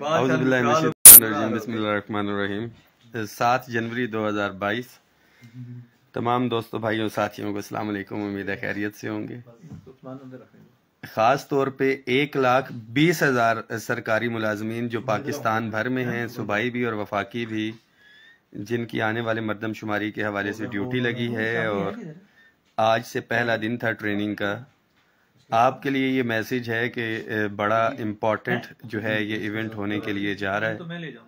सात जनवरी 2022 तमाम दोस्तों भाइयों साथियों को अस्सलाम उम्मीद है खैरियत से होंगे ख़ास तौर पे एक लाख बीस हज़ार सरकारी मुलाजमीन जो पाकिस्तान भर में हैं सूबाई भी और वफाकी भी जिनकी आने वाले मरदमशुमारी के हवाले से ड्यूटी लगी है और आज से पहला दिन था ट्रेनिंग का आपके लिए ये मैसेज है कि बड़ा इम्पोर्टेंट जो है ये इवेंट होने के लिए जा रहा है तो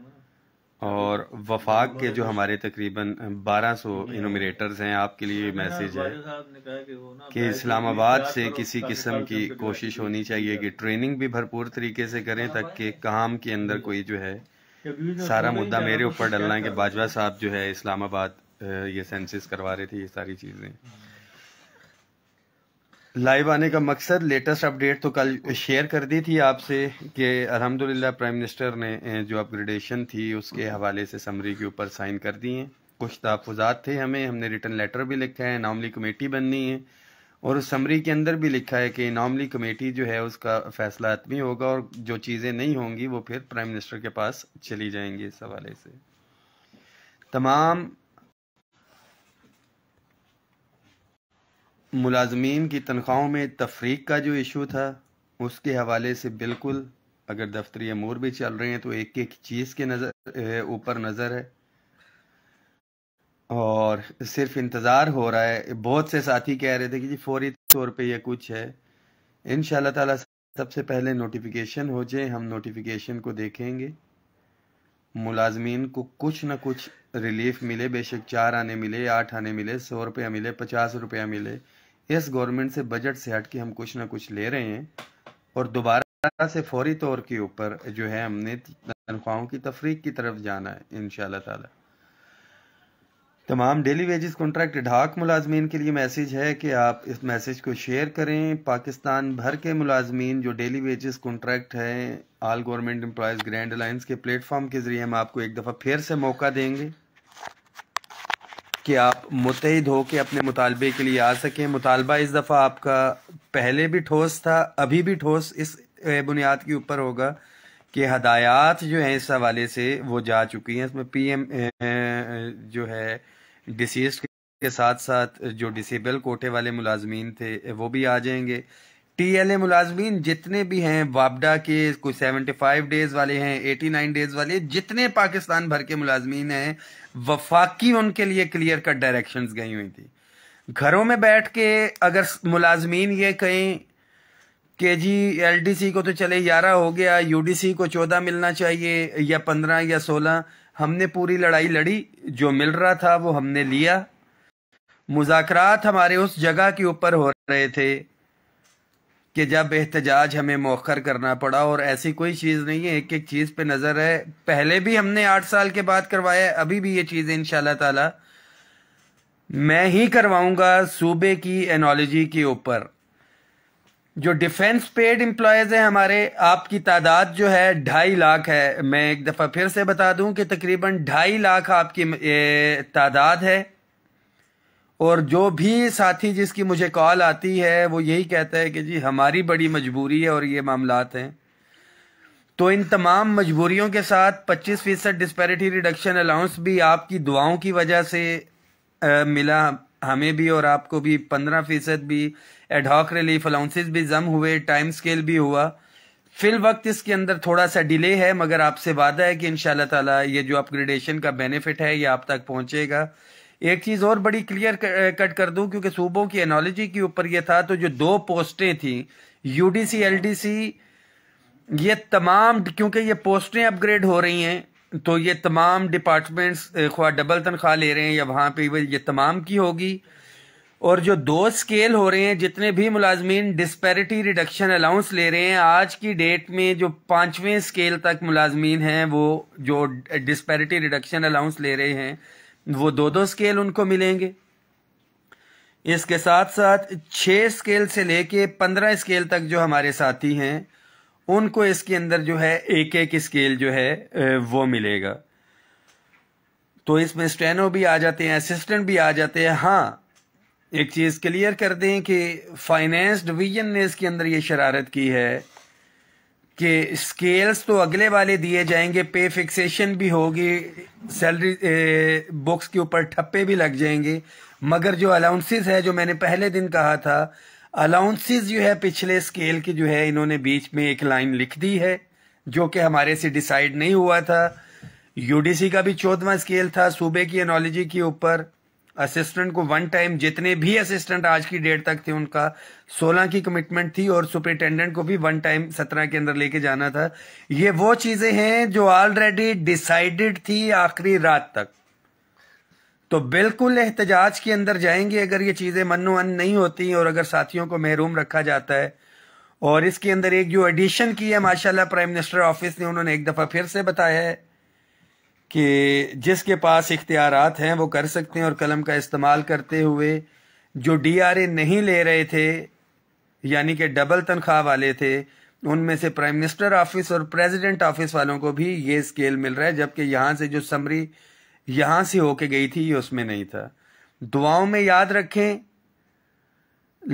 और वफाक के जो हमारे तकरीबन 1200 सौ इनोमिनेटर्स हैं आपके लिए मैसेज है कि इस्लामाबाद से किसी किस्म की कोशिश होनी चाहिए कि ट्रेनिंग भी भरपूर तरीके से करें हाँ ताकि काम के अंदर कोई जो है सारा मुद्दा मेरे ऊपर डलना है कि बाजवा साहब जो है इस्लामाबाद ये सेंसिस करवा रहे थे ये सारी चीज़ें हाँ। लाइव आने का मकसद लेटेस्ट अपडेट तो कल शेयर कर दी थी आपसे कि अल्हम्दुलिल्लाह प्राइम मिनिस्टर ने जो अपग्रेडेशन थी उसके हवाले से समरी के ऊपर साइन कर दी हैं कुछ तहफात थे हमें हमने रिटर्न लेटर भी लिखा है नॉमली कमेटी बननी है और उस समरी के अंदर भी लिखा है कि नॉमली कमेटी जो है उसका फैसला आत्मी होगा और जो चीज़ें नहीं होंगी वो फिर प्राइम मिनिस्टर के पास चली जाएंगी इस हवाले से तमाम मुलाजमीन की तनख्वाहों में तफरीक का जो इशू था उसके हवाले से बिल्कुल अगर दफ्तरी अमूर भी चल रहे हैं तो एक एक चीज़ के नज़र ऊपर नज़र है और सिर्फ इंतज़ार हो रहा है बहुत से साथी कह रहे थे कि जी फौरी तौर पे ये कुछ है इन ताला सबसे पहले नोटिफिकेशन हो जाए हम नोटिफिकेशन को देखेंगे मुलाजमीन को कुछ ना कुछ रिलीफ मिले बेशक चार आने मिले आठ आने मिले सौ रुपया मिले पचास रुपया मिले इस गवर्नमेंट से बजट से हट के हम कुछ ना कुछ ले रहे हैं और दोबारा से फौरी तौर के ऊपर जो है हमने तनख्वाहों की तफरीक की तरफ जाना है इन ताला तमाम डेली वेजेस कॉन्ट्रैक्ट ढाक मुलाजमीन के लिए मैसेज है कि आप इस मैसेज को शेयर करें पाकिस्तान भर के मुलाजमीन जो डेली वेजेस कॉन्ट्रैक्ट है all government employees grand alliance के प्लेटफॉर्म के ज़रिए हम आपको एक दफ़ा फिर से मौका देंगे कि आप मुतहद हो के अपने मुतालबे के लिए आ सकें मुतालबा इस दफ़ा आपका पहले भी ठोस था अभी भी ठोस इस बुनियाद के ऊपर होगा कि हदायत जो हैं इस हवाले से वो जा चुकी हैं इसमें पी एम जो है डिसीज के साथ साथ जो डिसेबल कोटे वाले मुलाजमीन थे वो भी आ जाएंगे टीएलए मुलाजमीन जितने भी हैं वापडा के कोई 75 डेज वाले हैं 89 डेज वाले जितने पाकिस्तान भर के मुलाजमीन हैं वफाकी उनके लिए क्लियर कट डायरेक्शन गई हुई थी घरों में बैठ के अगर मुलाजमीन ये कहें कि जी एलडीसी को तो चले ग्यारह हो गया यूडीसी को चौदह मिलना चाहिए या पंद्रह या सोलह हमने पूरी लड़ाई लड़ी जो मिल रहा था वो हमने लिया मुजाकरात हमारे उस जगह के ऊपर हो रहे थे कि जब एहतजाज हमें मौखर करना पड़ा और ऐसी कोई चीज़ नहीं है एक एक चीज़ पे नज़र है पहले भी हमने आठ साल के बाद करवाया अभी भी ये चीज़ इन ताला मैं ही करवाऊंगा सूबे की एनोलॉजी के ऊपर जो डिफेंस पेड एम्प्लॉयज़ हैं हमारे आपकी तादाद जो है ढाई लाख है मैं एक दफ़ा फिर से बता दूं कि तकरीबन ढाई लाख आपकी तादाद है और जो भी साथी जिसकी मुझे कॉल आती है वो यही कहता है कि जी हमारी बड़ी मजबूरी है और ये मामलात हैं तो इन तमाम मजबूरियों के साथ 25 फीसद डिस्पेरिटी रिडक्शन अलाउंस भी आपकी दुआओं की वजह से आ, मिला हमें भी और आपको भी 15 फीसद भी एडहॉक रिलीफ अलाउंसेस भी जम हुए टाइम स्केल भी हुआ फिल वक्त इसके अंदर थोड़ा सा डिले है मगर आपसे वादा है कि इन ताला ये जो अपग्रेडेशन का बेनिफिट है ये आप तक पहुँचेगा एक चीज़ और बड़ी क्लियर कट कर दूं क्योंकि सूबों की एनोलॉजी के ऊपर ये था तो जो दो पोस्टें थी यूडीसी एलडीसी ये तमाम क्योंकि ये पोस्टें अपग्रेड हो रही हैं तो ये तमाम डिपार्टमेंट्स ख्वा डबल तनख्वाह ले रहे हैं या वहां पे ये तमाम की होगी और जो दो स्केल हो रहे हैं जितने भी मुलाजमीन डिस्पेरिटी रिडक्शन अलाउंस ले रहे हैं आज की डेट में जो पांचवें स्केल तक मुलाजमीन हैं वो जो डिस्पेरिटी रिडक्शन अलाउंस ले रहे हैं वो दो दो स्केल उनको मिलेंगे इसके साथ साथ छः स्केल से लेके पंद्रह स्केल तक जो हमारे साथी हैं उनको इसके अंदर जो है एक एक स्केल जो है वो मिलेगा तो इसमें स्टेनो भी आ जाते हैं असिस्टेंट भी आ जाते हैं हाँ एक चीज़ क्लियर कर दें कि फाइनेंस डिवीजन ने इसके अंदर ये शरारत की है कि स्केल्स तो अगले वाले दिए जाएंगे पे फिक्सेशन भी होगी सैलरी बुक्स के ऊपर ठप्पे भी लग जाएंगे मगर जो अलाउंसेस है जो मैंने पहले दिन कहा था अलाउंसेस जो है पिछले स्केल की जो है इन्होंने बीच में एक लाइन लिख दी है जो कि हमारे से डिसाइड नहीं हुआ था यूडीसी का भी चौदवा स्केल था सूबे की एनोलॉजी के ऊपर असिस्टेंट को वन टाइम जितने भी असिस्टेंट आज की डेट तक थे उनका सोलह की कमिटमेंट थी और सुपरिटेंडेंट को भी वन टाइम सत्रह के अंदर लेके जाना था ये वो चीजें हैं जो ऑलरेडी डिसाइडेड थी आखिरी रात तक तो बिल्कुल एहतजाज के अंदर जाएंगे अगर ये चीजें मनो नहीं होती और अगर साथियों को महरूम रखा जाता है और इसके अंदर एक जो एडिशन की है माशाल्लाह प्राइम मिनिस्टर ऑफिस ने उन्होंने एक दफा फिर से बताया है कि जिसके पास इख्तियारत हैं वो कर सकते हैं और कलम का इस्तेमाल करते हुए जो डी आर ए नहीं ले रहे थे यानी कि डबल तनख्वाह वाले थे उनमें से प्राइम मिनिस्टर ऑफिस और प्रेसिडेंट ऑफिस वालों को भी ये स्केल मिल रहा है जबकि यहाँ से जो समरी यहाँ से होके गई थी ये उसमें नहीं था दुआओं में याद रखें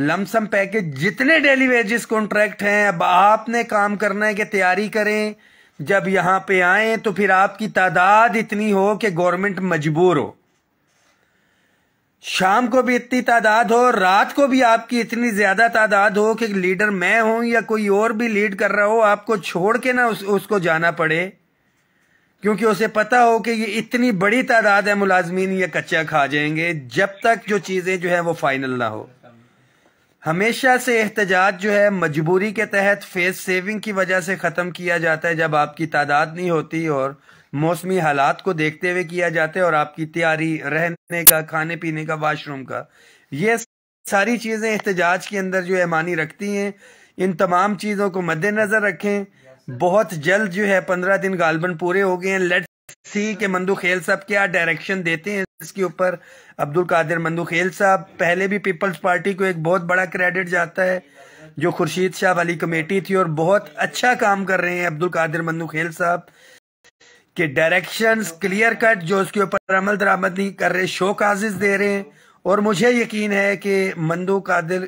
लमसम पैकेज जितने डेली वेजेस कॉन्ट्रैक्ट हैं अब आपने काम करना है कि तैयारी करें जब यहां पे आए तो फिर आपकी तादाद इतनी हो कि गवर्नमेंट मजबूर हो शाम को भी इतनी तादाद हो रात को भी आपकी इतनी ज्यादा तादाद हो कि लीडर मैं हूं या कोई और भी लीड कर रहा हो आपको छोड़ के ना उस, उसको जाना पड़े क्योंकि उसे पता हो कि ये इतनी बड़ी तादाद है मुलाजमीन ये कच्चा खा जाएंगे जब तक जो चीजें जो है वो फाइनल ना हो हमेशा से एहतजाज जो है मजबूरी के तहत फेस सेविंग की वजह से ख़त्म किया जाता है जब आपकी तादाद नहीं होती और मौसमी हालात को देखते हुए किया जाता है और आपकी तैयारी रहने का खाने पीने का वाशरूम का ये सारी चीज़ें एहतजाज के अंदर जो है मानी रखती हैं इन तमाम चीज़ों को मद्देनज़र रखें बहुत जल्द जो है पंद्रह दिन गालबन पूरे हो गए हैं लेट सी के मंदू खेल साहब क्या डायरेक्शन देते हैं इसके ऊपर अब्दुल कादिर मंदू खेल साहब पहले भी पीपल्स पार्टी को एक बहुत बड़ा क्रेडिट जाता है जो खुर्शीद शाह वाली कमेटी थी और बहुत अच्छा काम कर रहे हैं अब्दुल कादिर मंदू खेल साहब के डायरेक्शन क्लियर कट जो उसके ऊपर अमल दरामद नहीं कर रहे शो काजिज दे रहे हैं और मुझे यकीन है कि मंदू कादिर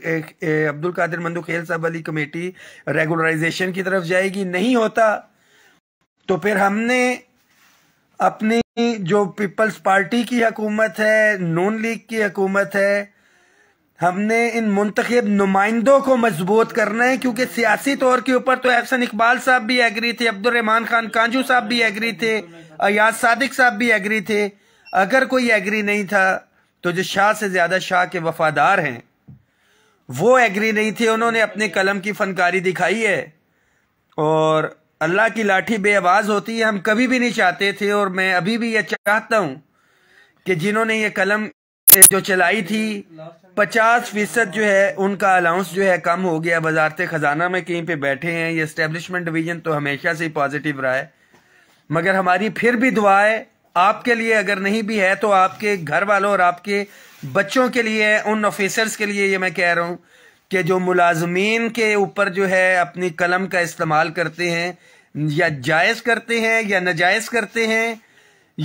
अब्दुल कादिर मंदू खेल साहब वाली कमेटी रेगुलराइजेशन की तरफ जाएगी नहीं होता तो फिर हमने अपनी जो पीपल्स पार्टी की हकूमत है नून लीग की हकूमत है हमने इन मुंतखब नुमाइंदों को मजबूत करना है क्योंकि सियासी तौर के ऊपर तो एहसन इकबाल साहब भी एग्री थे अब्दुलरहमान खान कांजू साहब भी एग्री थे अयाज सादिक साहब भी एग्री थे अगर कोई एग्री नहीं था तो जो शाह से ज़्यादा शाह के वफादार हैं वो एग्री नहीं थे उन्होंने अपने कलम की फनकारी दिखाई है और अल्लाह की लाठी बे होती है हम कभी भी नहीं चाहते थे और मैं अभी भी ये चाहता हूँ कि जिन्होंने ये कलम जो चलाई थी पचास फीसद जो है उनका अलाउंस जो है कम हो गया वजारत ख़जाना में कहीं पे बैठे हैं ये स्टेब्लिशमेंट डिवीज़न तो हमेशा से ही पॉजिटिव रहा है मगर हमारी फिर भी दुआ है आपके लिए अगर नहीं भी है तो आपके घर वालों और आपके बच्चों के लिए उन ऑफिसर्स के लिए ये मैं कह रहा हूँ कि जो मुलाजमीन के ऊपर जो है अपनी कलम का इस्तेमाल करते हैं या जायज़ करते हैं या नाजायज़ करते हैं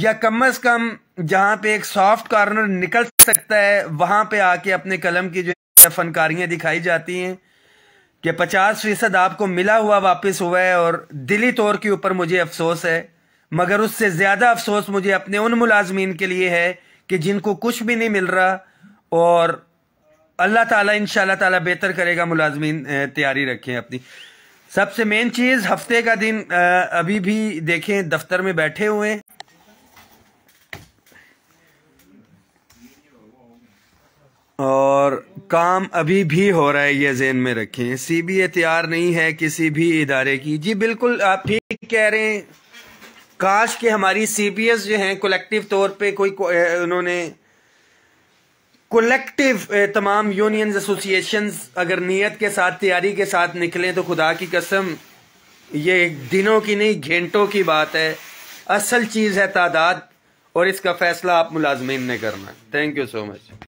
या कम अज़ कम जहाँ पे एक सॉफ्ट कॉर्नर निकल सकता है वहां पे आके अपने कलम की जो फनकारियां दिखाई जाती हैं कि पचास फीसद आपको मिला हुआ वापस हुआ है और दिली तौर के ऊपर मुझे अफसोस है मगर उससे ज़्यादा अफसोस मुझे अपने उन मुलाजमीन के लिए है कि जिनको कुछ भी नहीं मिल रहा और अल्लाह ताला इन ताला बेहतर करेगा मुलाजमीन तैयारी रखें अपनी सबसे मेन चीज़ हफ्ते का दिन अभी भी देखें दफ्तर में बैठे हुए और काम अभी भी हो रहा है ये जेन में रखें सी बी ए तैयार नहीं है किसी भी इदारे की जी बिल्कुल आप ठीक कह रहे हैं काश के हमारी सी एस जो हैं कलेक्टिव तौर पर कोई उन्होंने कोलेक्टिव eh, तमाम यूनियन एसोसिएशन अगर नीयत के साथ तैयारी के साथ निकले तो खुदा की कसम ये दिनों की नहीं घंटों की बात है असल चीज़ है तादाद और इसका फैसला आप मुलाजमीन ने करना है थैंक यू सो मच